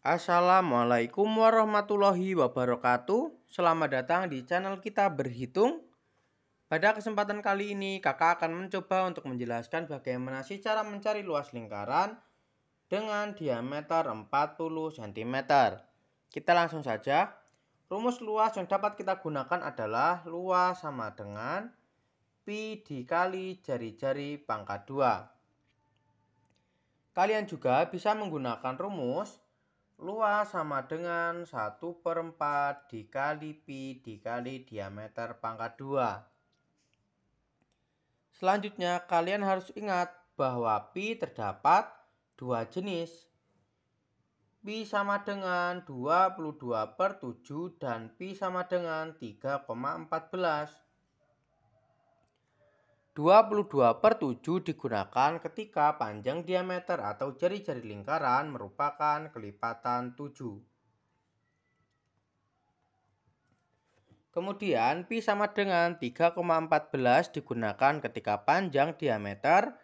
Assalamualaikum warahmatullahi wabarakatuh. Selamat datang di channel kita berhitung. Pada kesempatan kali ini, kakak akan mencoba untuk menjelaskan bagaimana sih cara mencari luas lingkaran dengan diameter 40 cm. Kita langsung saja. Rumus luas yang dapat kita gunakan adalah luas sama dengan pi dikali jari-jari pangkat 2. Kalian juga bisa menggunakan rumus Luas sama dengan 1 per 4 dikali pi dikali diameter pangkat 2. Selanjutnya kalian harus ingat bahwa pi terdapat dua jenis. Pi sama dengan 22 per 7 dan pi sama dengan 3,14. 22 per 7 digunakan ketika panjang diameter atau jari-jari lingkaran merupakan kelipatan 7. Kemudian pi sama dengan 3,14 digunakan ketika panjang diameter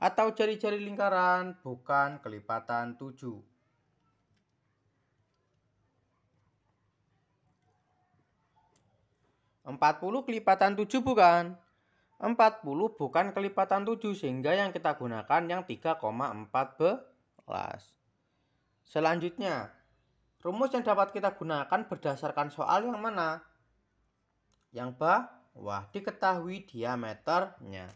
atau jari-jari lingkaran bukan kelipatan 7. Empat puluh kelipatan tujuh bukan? 40 bukan kelipatan 7 sehingga yang kita gunakan yang 3,14. Selanjutnya, rumus yang dapat kita gunakan berdasarkan soal yang mana? Yang bawah diketahui diameternya.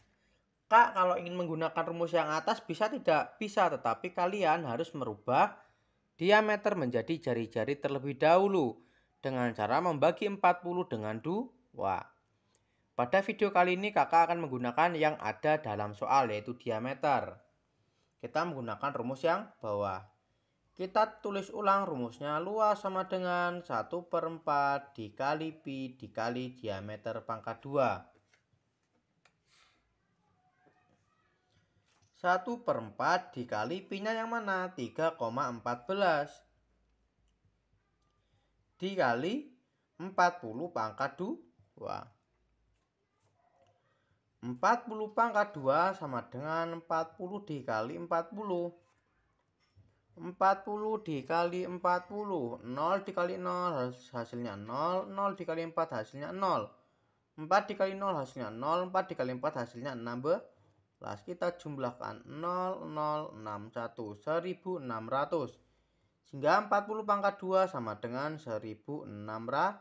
Kak, kalau ingin menggunakan rumus yang atas bisa tidak? Bisa, tetapi kalian harus merubah diameter menjadi jari-jari terlebih dahulu dengan cara membagi 40 dengan 2. Pada video kali ini kakak akan menggunakan yang ada dalam soal yaitu diameter. Kita menggunakan rumus yang bawah. Kita tulis ulang rumusnya luas sama dengan 1 per 4 dikali pi dikali diameter pangkat 2. 1 per 4 dikali pi-nya yang mana? 3,14. Dikali 40 pangkat 2. 40 pangkat 2 sama dengan 40 dikali 40. 40 dikali 40, 0 dikali 0 hasilnya 0, 0 dikali 4 hasilnya 0. 4 dikali 0 hasilnya 0, 4 dikali 4 hasilnya Lalu Kita jumlahkan 1 1600. Sehingga 40 pangkat 2 sama dengan 1600.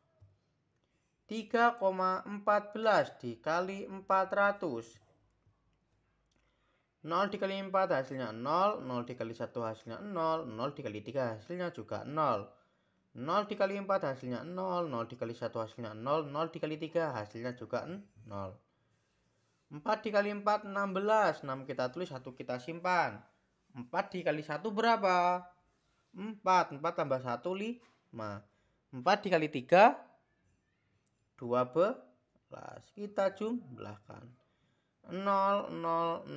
3,14 dikali 400. 0 dikali 4 hasilnya 0, 0 dikali 1 hasilnya 0, 0 dikali 3 hasilnya juga 0. 0 dikali 4 hasilnya 0, 0 dikali 1 hasilnya 0, 0 dikali 3 hasilnya juga 0. 4 dikali 4, 16. 6 kita tulis, 1 kita simpan. 4 dikali 1 berapa? 4. 4 tambah 1, 5. 4 dikali 3, 12. Kita jumlahkan. 1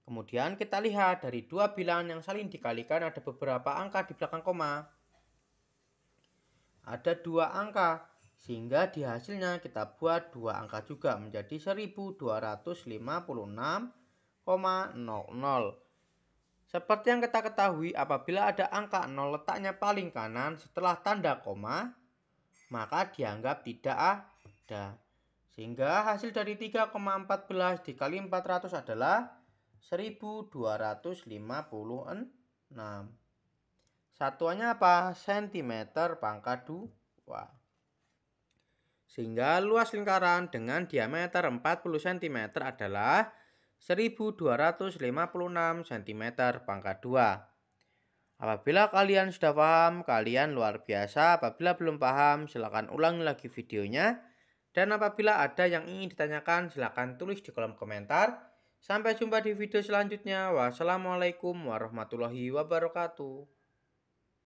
Kemudian kita lihat dari dua bilangan yang saling dikalikan ada beberapa angka di belakang koma. Ada dua angka sehingga di hasilnya kita buat dua angka juga menjadi 1256,00 seperti yang kita ketahui, apabila ada angka 0 letaknya paling kanan setelah tanda koma, maka dianggap tidak ada. Sehingga hasil dari 3,14 dikali 400 adalah 1256. Satuannya apa? Sentimeter pangkat 2. Sehingga luas lingkaran dengan diameter 40 cm adalah 1256 cm pangkat 2. Apabila kalian sudah paham, kalian luar biasa. Apabila belum paham, silakan ulangi lagi videonya. Dan apabila ada yang ingin ditanyakan, silakan tulis di kolom komentar. Sampai jumpa di video selanjutnya. Wassalamualaikum warahmatullahi wabarakatuh.